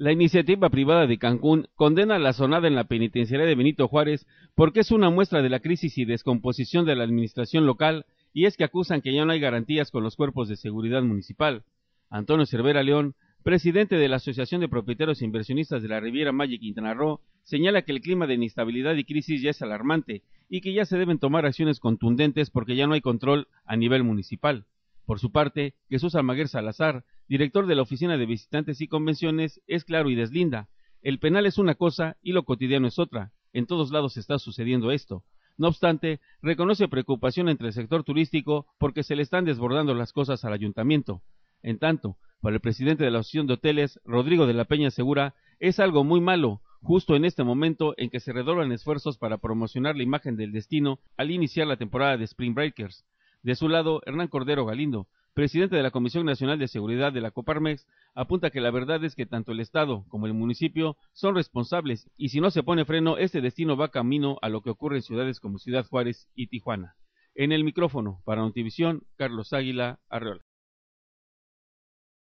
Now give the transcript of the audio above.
La iniciativa privada de Cancún condena la sonada en la penitenciaria de Benito Juárez porque es una muestra de la crisis y descomposición de la administración local y es que acusan que ya no hay garantías con los cuerpos de seguridad municipal. Antonio Cervera León, presidente de la Asociación de Propietarios e Inversionistas de la Riviera Maya y Quintana Roo, señala que el clima de inestabilidad y crisis ya es alarmante y que ya se deben tomar acciones contundentes porque ya no hay control a nivel municipal. Por su parte, Jesús Almaguer Salazar, director de la Oficina de Visitantes y Convenciones, es claro y deslinda. El penal es una cosa y lo cotidiano es otra. En todos lados está sucediendo esto. No obstante, reconoce preocupación entre el sector turístico porque se le están desbordando las cosas al ayuntamiento. En tanto, para el presidente de la Asociación de Hoteles, Rodrigo de la Peña Segura, es algo muy malo, justo en este momento en que se redoblan esfuerzos para promocionar la imagen del destino al iniciar la temporada de Spring Breakers. De su lado, Hernán Cordero Galindo, presidente de la Comisión Nacional de Seguridad de la Coparmex, apunta que la verdad es que tanto el Estado como el municipio son responsables y si no se pone freno, este destino va camino a lo que ocurre en ciudades como Ciudad Juárez y Tijuana. En el micrófono, para Notivisión, Carlos Águila Arreola.